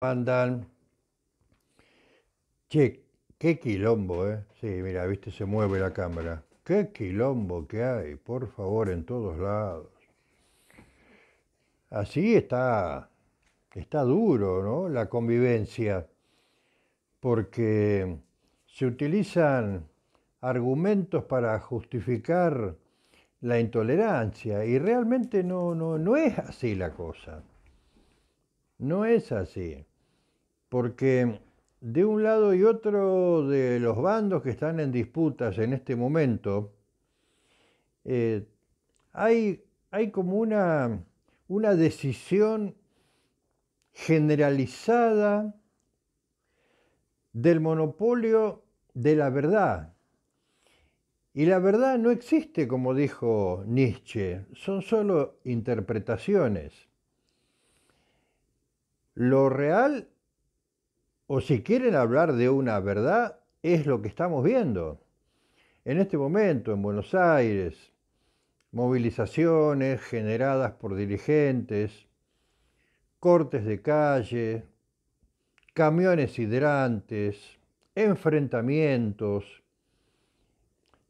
Andan, Che, qué quilombo, ¿eh? Sí, mira, viste, se mueve la cámara. Qué quilombo que hay, por favor, en todos lados. Así está, está duro, ¿no? La convivencia, porque se utilizan argumentos para justificar la intolerancia y realmente no, no, no es así la cosa. No es así porque de un lado y otro de los bandos que están en disputas en este momento, eh, hay, hay, como una, una decisión generalizada del monopolio de la verdad. Y la verdad no existe, como dijo Nietzsche, son solo interpretaciones. Lo real o si quieren hablar de una verdad, es lo que estamos viendo. En este momento, en Buenos Aires, movilizaciones generadas por dirigentes, cortes de calle, camiones hidrantes, enfrentamientos.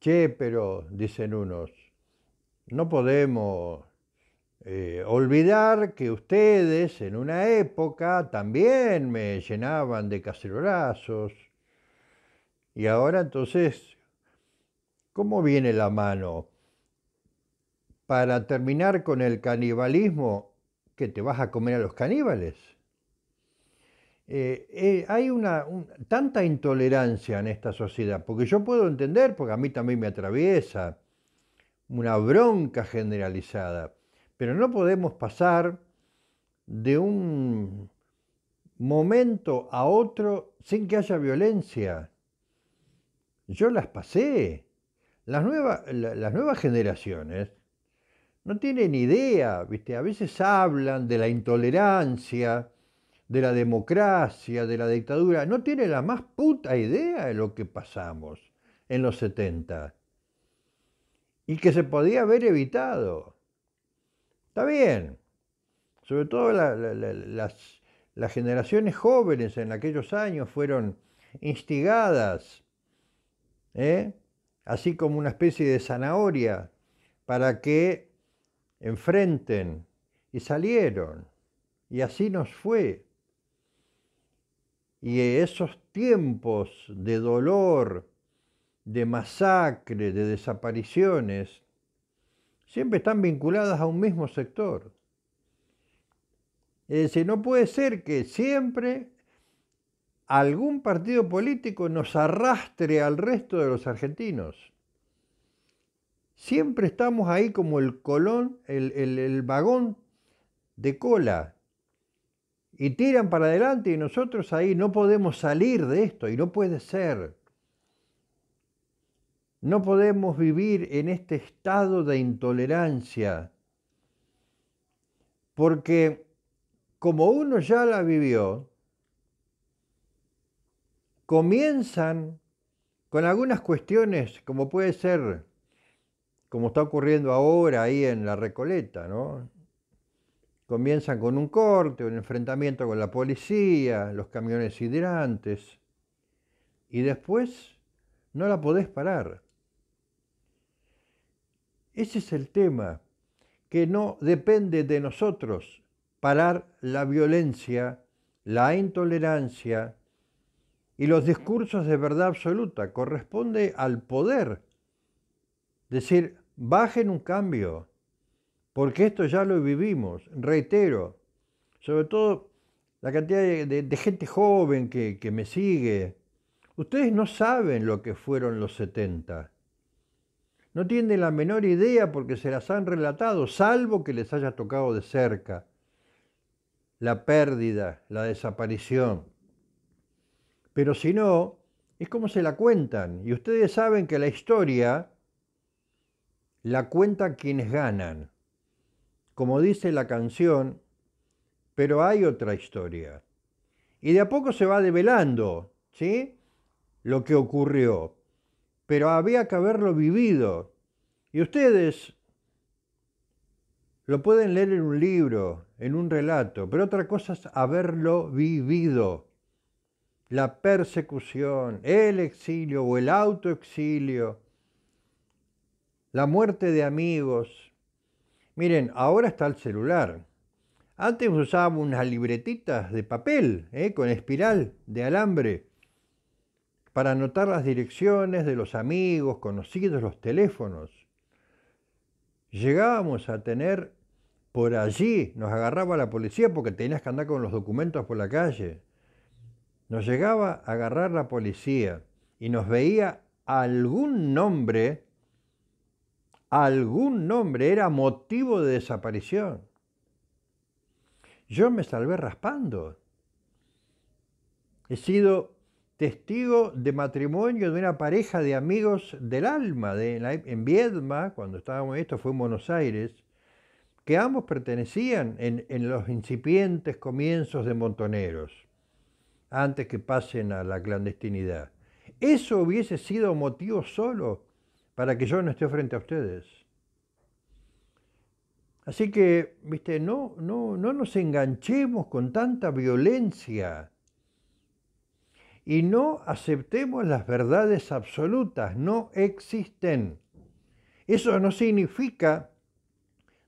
Che, pero, dicen unos, no podemos eh, olvidar que ustedes en una época también me llenaban de cacerolazos. Y ahora entonces, ¿cómo viene la mano? Para terminar con el canibalismo, que te vas a comer a los caníbales. Eh, eh, hay una tanta intolerancia en esta sociedad, porque yo puedo entender, porque a mí también me atraviesa una bronca generalizada pero no podemos pasar de un momento a otro sin que haya violencia. Yo las pasé. Las, nuevas generaciones no tienen idea, ¿viste? A veces hablan de la intolerancia, de la democracia, de la dictadura. No tienen la más puta idea de lo que pasamos en los 70 y que se podía haber evitado. Está bien. Sobre todo las, generaciones jóvenes en aquellos años fueron instigadas, ¿eh? así como una especie de zanahoria, para que enfrenten y salieron. Y así nos fue. Y esos tiempos de dolor, de masacre, de desapariciones, Siempre están vinculadas a un mismo sector. Es decir, no puede ser que siempre algún partido político nos arrastre al resto de los argentinos. Siempre estamos ahí como el colón, el, el, vagón de cola. Y tiran para adelante y nosotros ahí no podemos salir de esto y no puede ser. No podemos vivir en este estado de intolerancia, porque como uno ya la vivió, comienzan con algunas cuestiones, como puede ser, como está ocurriendo ahora ahí en la Recoleta, ¿no? Comienzan con un corte, un enfrentamiento con la policía, los camiones hidrantes, y después no la podés parar. Ese es el tema, que no depende de nosotros parar la violencia, la intolerancia y los discursos de verdad absoluta. Corresponde al poder decir, bajen un cambio, porque esto ya lo vivimos, reitero, sobre todo la cantidad de, gente joven que, que me sigue. Ustedes no saben lo que fueron los 70 no tienen la menor idea porque se las han relatado, salvo que les haya tocado de cerca la pérdida, la desaparición. Pero si no, es como se la cuentan. Y ustedes saben que la historia la cuentan quienes ganan. Como dice la canción, pero hay otra historia. Y de a poco se va develando, ¿sí? Lo que ocurrió pero había que haberlo vivido. Y ustedes lo pueden leer en un libro, en un relato, pero otra cosa es haberlo vivido. La persecución, el exilio o el autoexilio, la muerte de amigos. Miren, ahora está el celular. Antes usábamos unas libretitas de papel, ¿eh? con espiral de alambre para anotar las direcciones de los amigos, conocidos, los teléfonos. Llegábamos a tener por allí, nos agarraba la policía porque tenías que andar con los documentos por la calle. Nos llegaba a agarrar la policía y nos veía algún nombre, algún nombre era motivo de desaparición. Yo me salvé raspando. He sido testigo de matrimonio de una pareja de amigos del alma, de, e, en, la, Viedma, cuando estábamos, esto fue en Buenos Aires, que ambos pertenecían en, los incipientes comienzos de Montoneros, antes que pasen a la clandestinidad. Eso hubiese sido motivo solo para que yo no esté frente a ustedes. Así que, viste, no, no, no nos enganchemos con tanta violencia y no aceptemos las verdades absolutas, no existen. Eso no significa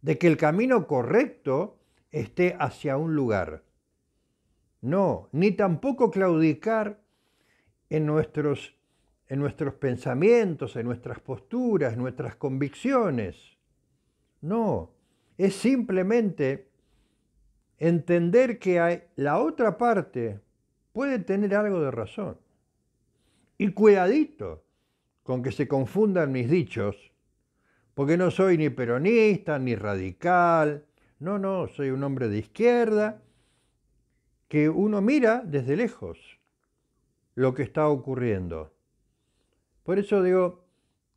de que el camino correcto esté hacia un lugar. No, ni tampoco claudicar en nuestros, en nuestros pensamientos, en nuestras posturas, en nuestras convicciones. No, es simplemente entender que hay la otra parte puede tener algo de razón. Y cuidadito con que se confundan mis dichos, porque no soy ni peronista, ni radical, no, no, soy un hombre de izquierda, que uno mira desde lejos lo que está ocurriendo. Por eso digo,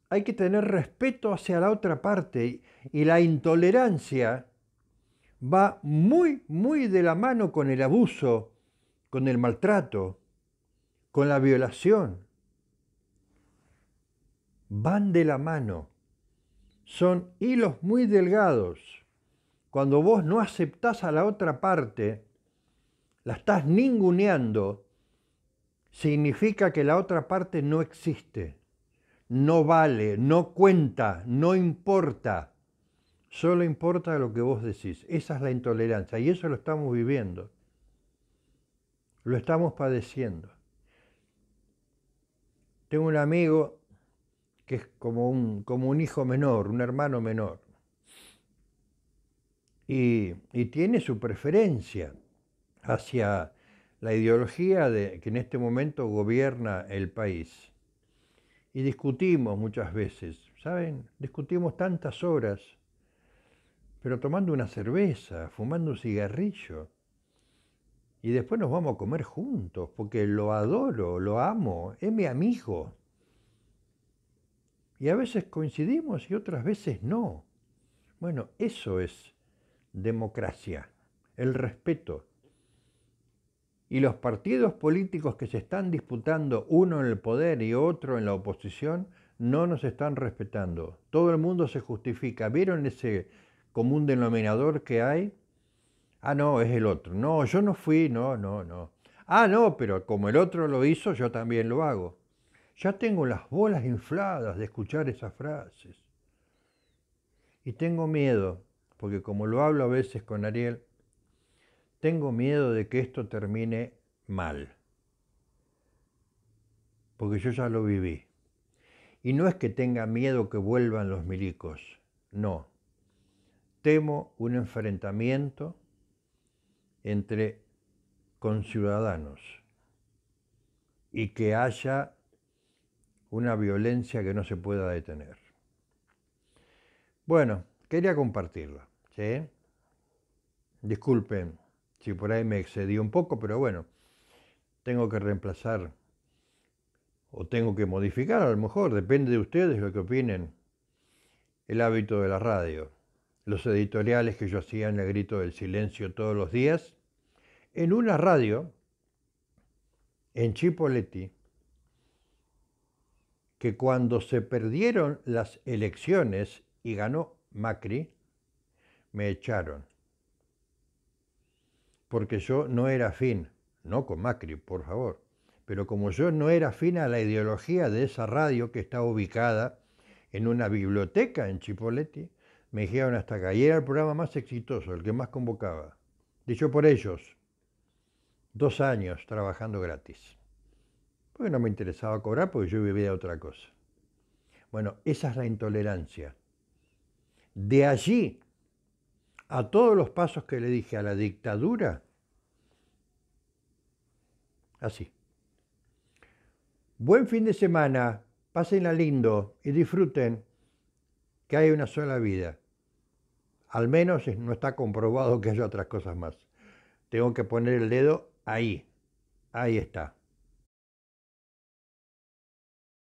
hay que tener respeto hacia la otra parte y la intolerancia va muy, muy de la mano con el abuso con el maltrato, con la violación. Van de la mano. Son hilos muy delgados. Cuando vos no aceptás a la otra parte, la estás ninguneando, significa que la otra parte no existe, no vale, no cuenta, no importa. Solo importa lo que vos decís. Esa es la intolerancia y eso lo estamos viviendo lo estamos padeciendo. Tengo un amigo que es como un, hijo menor, un hermano menor. Y, y tiene su preferencia hacia la ideología de, que en este momento gobierna el país. Y discutimos muchas veces, ¿saben? Discutimos tantas horas, pero tomando una cerveza, fumando un cigarrillo y después nos vamos a comer juntos, porque lo adoro, lo amo, es mi amigo. Y a veces coincidimos y otras veces no. Bueno, eso es democracia, el respeto. Y los partidos políticos que se están disputando, uno en el poder y otro en la oposición, no nos están respetando. Todo el mundo se justifica. ¿Vieron ese común denominador que hay? Ah, no, es el otro. No, yo no fui, no, no, no. Ah, no, pero como el otro lo hizo, yo también lo hago. Ya tengo las bolas infladas de escuchar esas frases. Y tengo miedo, porque como lo hablo a veces con Ariel, tengo miedo de que esto termine mal. Porque yo ya lo viví. Y no es que tenga miedo que vuelvan los milicos, no. Temo un enfrentamiento entre conciudadanos y que haya una violencia que no se pueda detener. Bueno, quería compartirla. ¿sí? Disculpen si por ahí me excedí un poco, pero bueno, tengo que reemplazar o tengo que modificar a lo mejor, depende de ustedes lo que opinen, el hábito de la radio los editoriales que yo hacía en el grito del silencio todos los días, en una radio, en Chipoletti, que cuando se perdieron las elecciones y ganó Macri, me echaron. Porque yo no era fin, no con Macri, por favor, pero como yo no era afín a la ideología de esa radio que está ubicada en una biblioteca en Chipoletti, me dijeron hasta acá. Y era el programa más exitoso, el que más convocaba. Dicho por ellos, dos años trabajando gratis. Porque no me interesaba cobrar porque yo vivía otra cosa. Bueno, esa es la intolerancia. De allí a todos los pasos que le dije a la dictadura, así. Buen fin de semana, pásenla lindo y disfruten que hay una sola vida. Al menos no está comprobado que haya otras cosas más. Tengo que poner el dedo ahí. Ahí está.